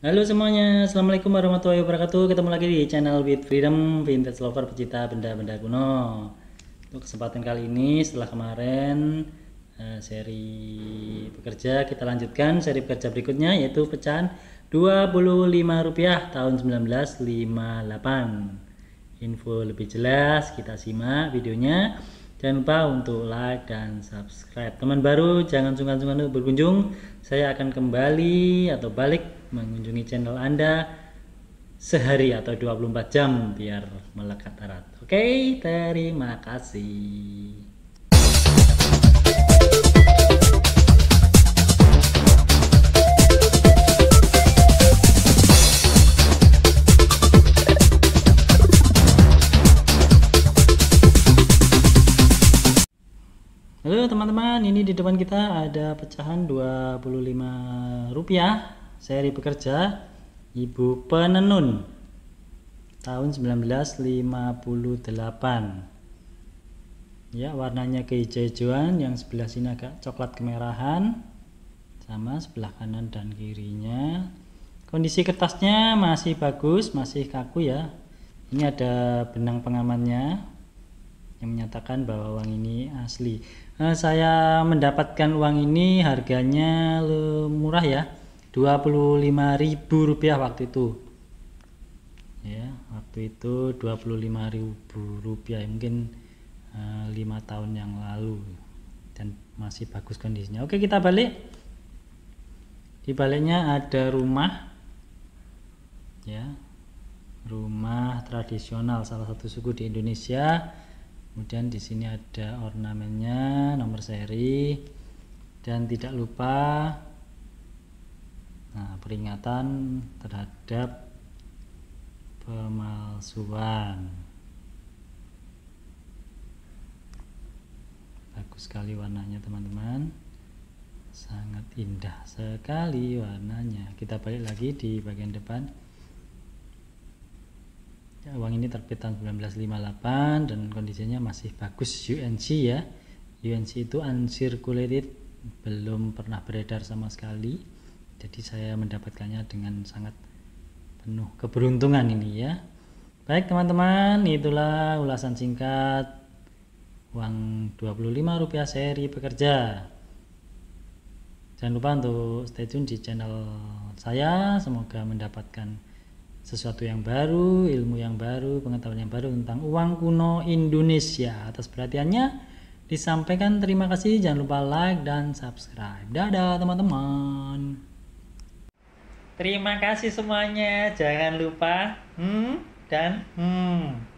Halo semuanya, Assalamualaikum warahmatullahi wabarakatuh Ketemu lagi di channel With Freedom Vintage Lover Pecinta Benda-Benda Kuno Untuk kesempatan kali ini setelah kemarin eh, Seri pekerja kita lanjutkan Seri pekerja berikutnya yaitu pecahan 25 rupiah tahun 1958 Info lebih jelas kita simak videonya Jangan lupa untuk like dan subscribe. Teman baru jangan sungkan-sungkan untuk berkunjung. Saya akan kembali atau balik mengunjungi channel Anda sehari atau 24 jam biar melekat erat. Oke, terima kasih. Halo teman-teman, ini di depan kita ada pecahan 25 rupiah seri pekerja Ibu Penenun tahun 1958 ya warnanya kehijauan yang sebelah sini agak coklat kemerahan sama sebelah kanan dan kirinya kondisi kertasnya masih bagus masih kaku ya ini ada benang pengamannya yang menyatakan bahwa uang ini asli. Nah, saya mendapatkan uang ini harganya murah ya, Rp25.000 waktu itu. Ya, waktu itu Rp25.000 mungkin eh, lima 5 tahun yang lalu dan masih bagus kondisinya. Oke, kita balik. Di baliknya ada rumah ya. Rumah tradisional salah satu suku di Indonesia kemudian di sini ada ornamennya nomor seri dan tidak lupa nah, peringatan terhadap pemalsuan bagus sekali warnanya teman-teman sangat indah sekali warnanya kita balik lagi di bagian depan ya, uang ini terbit tahun 1958 dan kondisinya masih bagus UNC ya UNC itu uncirculated belum pernah beredar sama sekali jadi saya mendapatkannya dengan sangat penuh keberuntungan ini ya baik teman-teman itulah ulasan singkat uang 25 rupiah seri pekerja jangan lupa untuk stay tune di channel saya semoga mendapatkan sesuatu yang baru, ilmu yang baru, pengetahuan yang baru tentang uang kuno Indonesia. Atas perhatiannya disampaikan terima kasih. Jangan lupa like dan subscribe. Dadah teman-teman. Terima kasih semuanya. Jangan lupa hmm dan hmm.